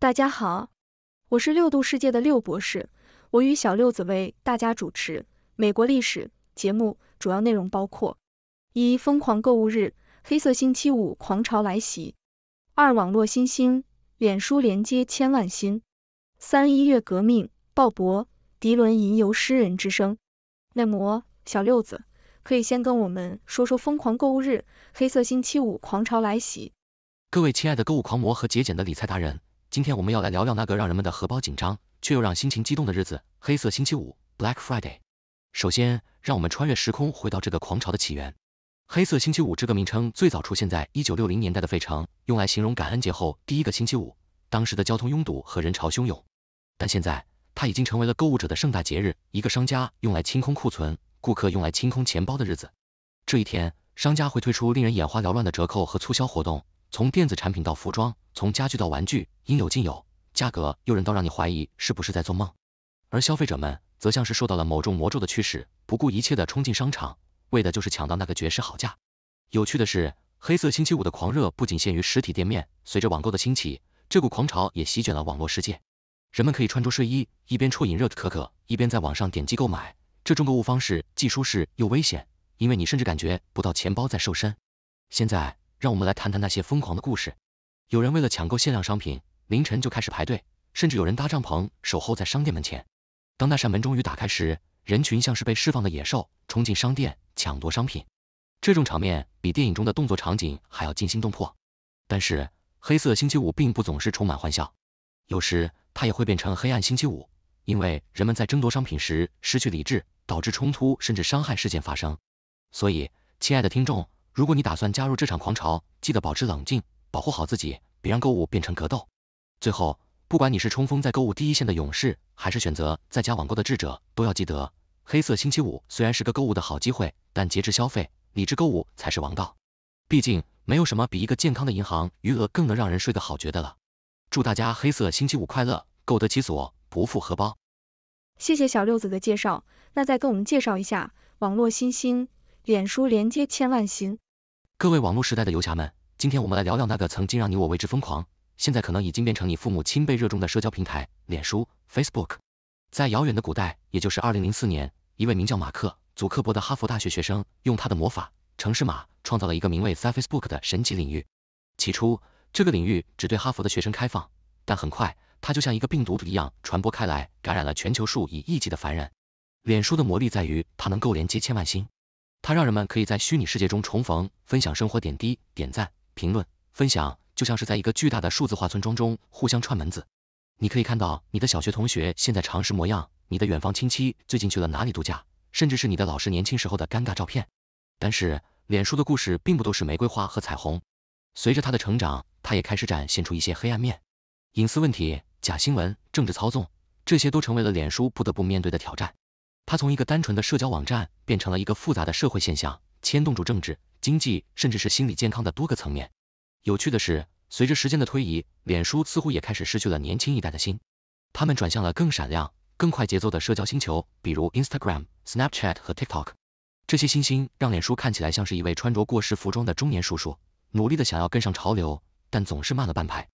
大家好，我是六度世界的六博士，我与小六子为大家主持美国历史节目，主要内容包括：一、疯狂购物日，黑色星期五狂潮来袭；二、网络新星，脸书连接千万新；三、一月革命，鲍勃·迪伦吟游诗人之声。那么，小六子可以先跟我们说说疯狂购物日，黑色星期五狂潮来袭。各位亲爱的购物狂魔和节俭的理财达人。今天我们要来聊聊那个让人们的荷包紧张却又让心情激动的日子——黑色星期五 （Black Friday）。首先，让我们穿越时空回到这个狂潮的起源。黑色星期五这个名称最早出现在一九六零年代的费城，用来形容感恩节后第一个星期五，当时的交通拥堵和人潮汹涌。但现在，它已经成为了购物者的盛大节日，一个商家用来清空库存、顾客用来清空钱包的日子。这一天，商家会推出令人眼花缭乱的折扣和促销活动。从电子产品到服装，从家具到玩具，应有尽有，价格诱人到让你怀疑是不是在做梦。而消费者们则像是受到了某种魔咒的驱使，不顾一切的冲进商场，为的就是抢到那个绝世好价。有趣的是，黑色星期五的狂热不仅限于实体店面，随着网购的兴起，这股狂潮也席卷了网络世界。人们可以穿着睡衣，一边啜饮热可可，一边在网上点击购买。这种购物方式既舒适又危险，因为你甚至感觉不到钱包在瘦身。现在。让我们来谈谈那些疯狂的故事。有人为了抢购限量商品，凌晨就开始排队，甚至有人搭帐篷守候在商店门前。当那扇门终于打开时，人群像是被释放的野兽，冲进商店抢夺商品。这种场面比电影中的动作场景还要惊心动魄。但是，黑色星期五并不总是充满欢笑，有时它也会变成黑暗星期五，因为人们在争夺商品时失去理智，导致冲突甚至伤害事件发生。所以，亲爱的听众。如果你打算加入这场狂潮，记得保持冷静，保护好自己，别让购物变成格斗。最后，不管你是冲锋在购物第一线的勇士，还是选择在家网购的智者，都要记得，黑色星期五虽然是个购物的好机会，但节制消费，理智购物才是王道。毕竟，没有什么比一个健康的银行余额更能让人睡个好觉的了。祝大家黑色星期五快乐，购得其所，不负荷包。谢谢小六子的介绍，那再跟我们介绍一下网络新星。脸书连接千万星。各位网络时代的游侠们，今天我们来聊聊那个曾经让你我为之疯狂，现在可能已经变成你父母亲辈热衷的社交平台——脸书 （Facebook）。在遥远的古代，也就是2004年，一位名叫马克·祖克伯的哈佛大学学生，用他的魔法城市码创造了一个名为 Facebook 的神奇领域。起初，这个领域只对哈佛的学生开放，但很快，它就像一个病毒一样传播开来，感染了全球数以亿计的凡人。脸书的魔力在于，它能够连接千万星。它让人们可以在虚拟世界中重逢，分享生活点滴，点赞、评论、分享，就像是在一个巨大的数字化村庄中互相串门子。你可以看到你的小学同学现在长什么模样，你的远方亲戚最近去了哪里度假，甚至是你的老师年轻时候的尴尬照片。但是，脸书的故事并不都是玫瑰花和彩虹。随着他的成长，他也开始展现出一些黑暗面：隐私问题、假新闻、政治操纵，这些都成为了脸书不得不面对的挑战。它从一个单纯的社交网站变成了一个复杂的社会现象，牵动住政治、经济，甚至是心理健康的多个层面。有趣的是，随着时间的推移，脸书似乎也开始失去了年轻一代的心，他们转向了更闪亮、更快节奏的社交星球，比如 Instagram、Snapchat 和 TikTok。这些新星让脸书看起来像是一位穿着过时服装的中年叔叔，努力的想要跟上潮流，但总是慢了半拍。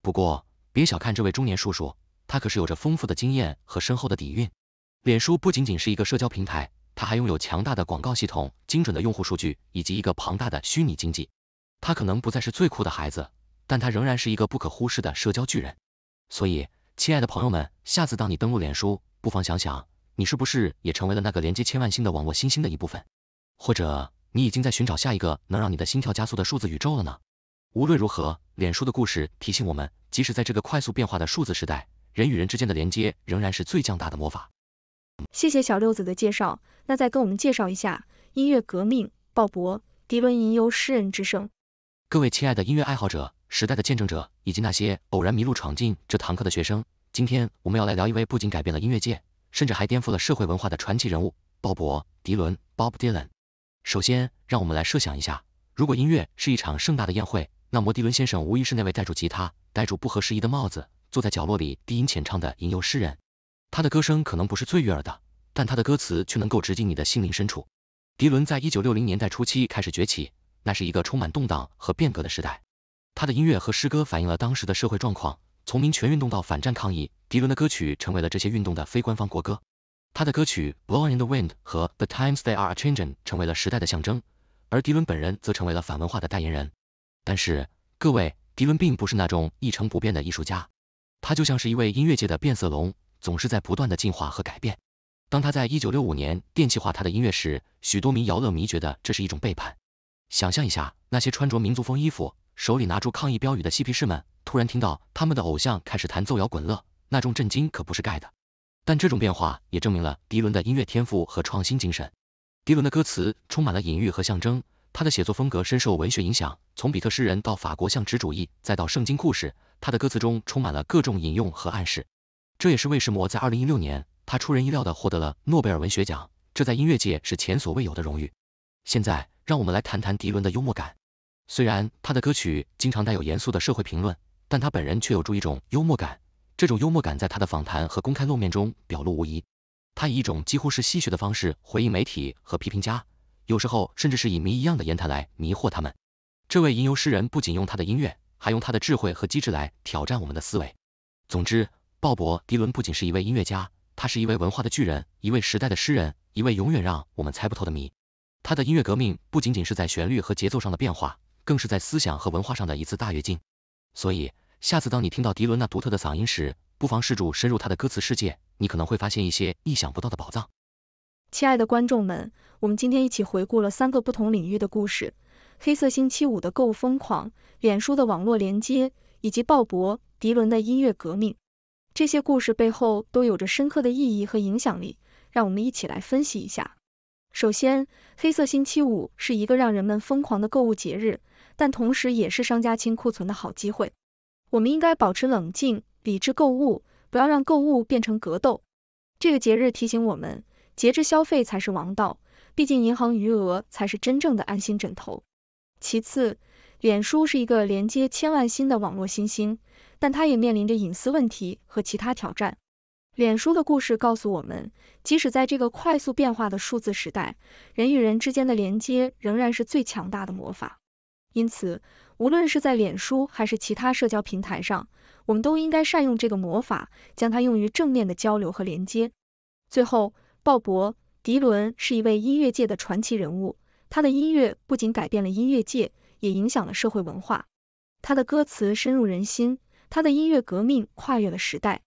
不过，别小看这位中年叔叔，他可是有着丰富的经验和深厚的底蕴。脸书不仅仅是一个社交平台，它还拥有强大的广告系统、精准的用户数据以及一个庞大的虚拟经济。它可能不再是最酷的孩子，但它仍然是一个不可忽视的社交巨人。所以，亲爱的朋友们，下次当你登录脸书，不妨想想，你是不是也成为了那个连接千万星的网络新星的一部分？或者，你已经在寻找下一个能让你的心跳加速的数字宇宙了呢？无论如何，脸书的故事提醒我们，即使在这个快速变化的数字时代，人与人之间的连接仍然是最强大的魔法。谢谢小六子的介绍，那再跟我们介绍一下音乐革命鲍勃迪伦吟游诗人之声。各位亲爱的音乐爱好者，时代的见证者，以及那些偶然迷路闯进这堂课的学生，今天我们要来聊一位不仅改变了音乐界，甚至还颠覆了社会文化的传奇人物鲍勃迪伦 Bob Dylan。首先，让我们来设想一下，如果音乐是一场盛大的宴会，那摩迪伦先生无疑是那位戴住吉他，戴住不合时宜的帽子，坐在角落里低吟浅唱的吟游诗人。他的歌声可能不是最悦耳的，但他的歌词却能够直击你的心灵深处。迪伦在一九六零年代初期开始崛起，那是一个充满动荡和变革的时代。他的音乐和诗歌反映了当时的社会状况，从民权运动到反战抗议，迪伦的歌曲成为了这些运动的非官方国歌。他的歌曲《Blowin' in the Wind》和《The Times They Are Changing》成为了时代的象征，而迪伦本人则成为了反文化的代言人。但是，各位，迪伦并不是那种一成不变的艺术家，他就像是一位音乐界的变色龙。总是在不断的进化和改变。当他在一九六五年电气化他的音乐时，许多民谣乐迷觉得这是一种背叛。想象一下，那些穿着民族风衣服、手里拿着抗议标语的嬉皮士们，突然听到他们的偶像开始弹奏摇滚乐，那种震惊可不是盖的。但这种变化也证明了迪伦的音乐天赋和创新精神。迪伦的歌词充满了隐喻和象征，他的写作风格深受文学影响，从比特诗人到法国象征主义，再到圣经故事，他的歌词中充满了各种引用和暗示。这也是为什么在二零一六年，他出人意料的获得了诺贝尔文学奖，这在音乐界是前所未有的荣誉。现在，让我们来谈谈迪伦的幽默感。虽然他的歌曲经常带有严肃的社会评论，但他本人却有着一种幽默感，这种幽默感在他的访谈和公开露面中表露无遗。他以一种几乎是戏谑的方式回应媒体和批评家，有时候甚至是以谜一样的言谈来迷惑他们。这位吟游诗人不仅用他的音乐，还用他的智慧和机智来挑战我们的思维。总之。鲍勃·迪伦不仅是一位音乐家，他是一位文化的巨人，一位时代的诗人，一位永远让我们猜不透的谜。他的音乐革命不仅仅是在旋律和节奏上的变化，更是在思想和文化上的一次大跃进。所以，下次当你听到迪伦那独特的嗓音时，不妨试着深入他的歌词世界，你可能会发现一些意想不到的宝藏。亲爱的观众们，我们今天一起回顾了三个不同领域的故事：黑色星期五的购物疯狂、脸书的网络连接，以及鲍勃·迪伦的音乐革命。这些故事背后都有着深刻的意义和影响力，让我们一起来分析一下。首先，黑色星期五是一个让人们疯狂的购物节日，但同时也是商家清库存的好机会。我们应该保持冷静、理智购物，不要让购物变成格斗。这个节日提醒我们，节制消费才是王道，毕竟银行余额才是真正的安心枕头。其次，脸书是一个连接千万心的网络新星，但它也面临着隐私问题和其他挑战。脸书的故事告诉我们，即使在这个快速变化的数字时代，人与人之间的连接仍然是最强大的魔法。因此，无论是在脸书还是其他社交平台上，我们都应该善用这个魔法，将它用于正面的交流和连接。最后，鲍勃·迪伦是一位音乐界的传奇人物，他的音乐不仅改变了音乐界。也影响了社会文化，他的歌词深入人心，他的音乐革命跨越了时代。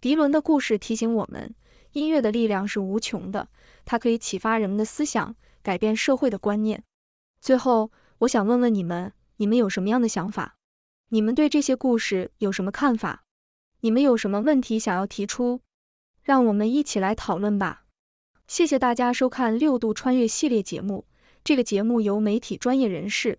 迪伦的故事提醒我们，音乐的力量是无穷的，它可以启发人们的思想，改变社会的观念。最后，我想问问你们，你们有什么样的想法？你们对这些故事有什么看法？你们有什么问题想要提出？让我们一起来讨论吧。谢谢大家收看六度穿越系列节目，这个节目由媒体专业人士。